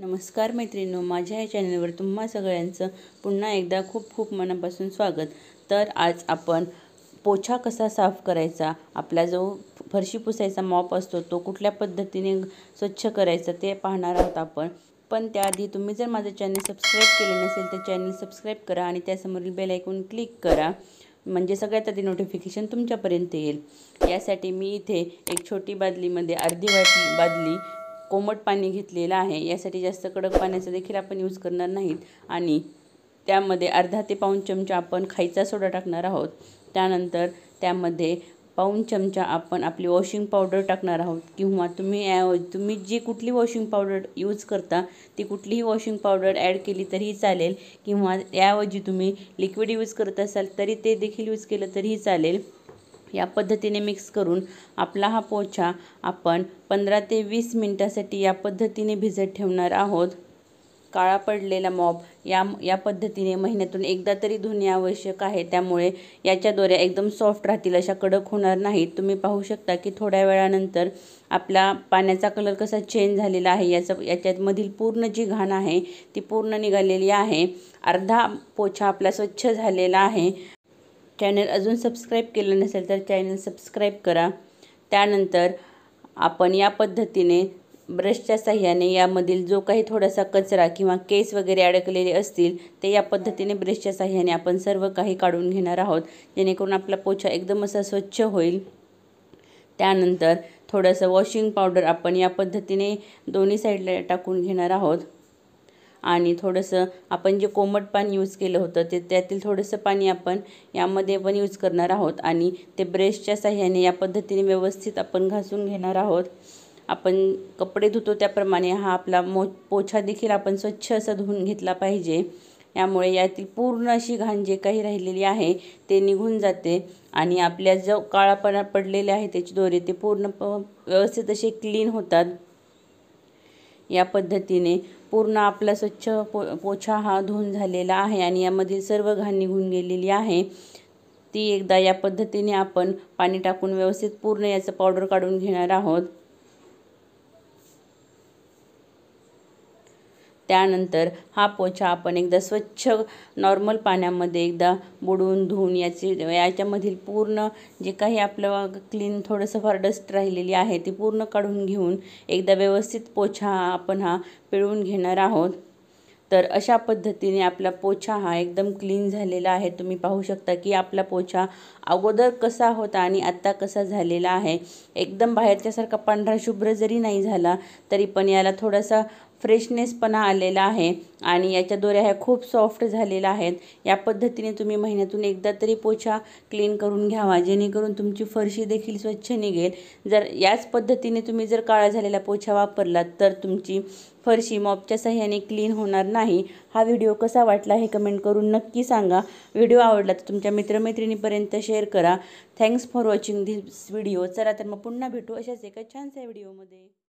नमस्कार मैत्रिणींनो माझ्या या चॅनलवर तुम्हा सगळ्यांचं पुन्हा एकदा खूप खूप मनापासून स्वागत तर आज आपण पोछा कसा साफ करायचा आपला जो फरशी पुसायचा मॉप असतो तो कुठल्या पद्धतीने स्वच्छ करायचा ते पाहणार आहोत आपण पण त्याआधी तुम्ही जर माझं चॅनल सबस्क्राईब केले नसेल तर चॅनल सबस्क्राईब करा आणि त्यासमोरील बेल ऐकून क्लिक करा म्हणजे सगळ्यात आधी नोटिफिकेशन तुमच्यापर्यंत येईल यासाठी मी इथे एक छोटी बादलीमध्ये अर्धी वाटी बादली कोमट पाणी घेतलेलं आहे यासाठी जास्त कडक पाण्याचा देखील आपण यूज करणार नाहीत आणि त्यामध्ये अर्धा ते पाऊण चमचा आपण खायचा सोडा टाकणार आहोत त्यानंतर त्यामध्ये पाऊण चमचा आपण आपली वॉशिंग पावडर टाकणार आहोत किंवा तुम्ही तुम्ही जी कुठली वॉशिंग पावडर यूज करता ती कुठलीही वॉशिंग पावडर ॲड केली तरीही चालेल किंवा याऐवजी तुम्ही लिक्विड यूज करत असाल तरी ते देखील यूज केलं तरीही चालेल या पद्धतीने मिक्स करून आपला हा पोछा आपण पंधरा ते वीस मिनटासाठी या पद्धतीने भिजत ठेवणार आहोत काळा पडलेला मॉब या या पद्धतीने महिन्यातून एकदा तरी धुणे आवश्यक आहे त्यामुळे याच्या दोऱ्या एकदम सॉफ्ट राहतील अशा कडक होणार नाहीत तुम्ही पाहू शकता की थोड्या वेळानंतर आपला पाण्याचा कलर कसा चेंज झालेला आहे याचं याच्यामधील पूर्ण जी घाण आहे ती पूर्ण निघालेली आहे अर्धा पोछा आपला स्वच्छ झालेला आहे चॅनल अजून सबस्क्राईब केलं नसेल तर चॅनल सबस्क्राईब करा त्यानंतर आपण या पद्धतीने ब्रशच्या सहाय्याने यामधील जो काही थोडासा कचरा किंवा केस वगैरे अडकलेले असतील ते या पद्धतीने ब्रशच्या सहाय्याने आपण सर्व काही काढून घेणार आहोत जेणेकरून आपला पोछा एकदम असा स्वच्छ होईल त्यानंतर थोडंसं वॉशिंग पावडर आपण या पद्धतीने दोन्ही साईडला टाकून घेणार आहोत आणि थोडंसं आपण जे कोमट पाणी यूज केलं होतं ते त्यातील थोडंसं पाणी आपण यामध्ये पण यूज करणार आहोत आणि ते ब्रशच्या साह्याने या पद्धतीने व्यवस्थित आपण घासून घेणार आहोत आपण कपडे धुतो त्याप्रमाणे हा आपला मो पोछा देखील आपण स्वच्छ असा धुवून घेतला पाहिजे यामुळे यातील पूर्ण अशी घाण जे काही राहिलेली आहे ते निघून जाते आणि आपल्या जो काळापणा पडलेले आहे त्याची दोरे ते पूर्ण प व्यवस्थित असे क्लीन होतात या पद्धतीने पूर्ण आपला स्वच्छ पो पोछा हा धुऊन झालेला आहे आणि यामधील सर्व घाण निघून गेलेली आहे ती एकदा या पद्धतीने आपण पाणी टाकून व्यवस्थित पूर्ण याचं पावडर काढून घेणार आहोत त्यानंतर हा पोछा आपण एकदा स्वच्छ नॉर्मल पाण्यामध्ये एकदा बुडवून धुवून याची याच्यामधील पूर्ण जे काही आपलं क्लीन थोडंसं फार डस्ट राहिलेली आहे ती पूर्ण काढून घेऊन एकदा व्यवस्थित पोछा आपण हा पिळून घेणार आहोत तर अशा पद्धतीने आपला पोछा हा एकदम क्लीन झालेला आहे तुम्ही पाहू शकता की आपला पोछा अगोदर कसा होता आणि आत्ता कसा झालेला आहे एकदम बाहेरच्यासारखा पांढरा शुभ्र जरी नाही झाला तरी पण याला थोडासा फ्रेशनेसपणा आलेला आहे आणि याच्या दोऱ्या ह्या खूप सॉफ्ट झालेल्या आहेत या पद्धतीने तुम्ही महिन्यातून एकदा तरी पोछा क्लीन करून घ्यावा जेणेकरून तुमची फरशी देखील स्वच्छ निघेल जर याच पद्धतीने तुम्ही जर काळा झालेला पोछा वापरलात तर तुमची फरशी मॉपच्या सहाय्याने क्लीन होणार नाही हा व्हिडिओ कसा वाटला हे कमेंट करून नक्की सांगा व्हिडिओ आवडला तर तुमच्या मित्रमैत्रिणीपर्यंत शेअर करा thanks for watching this video चला तर मग पुन्हा भेटू अशाच एका छानशा व्हिडिओमध्ये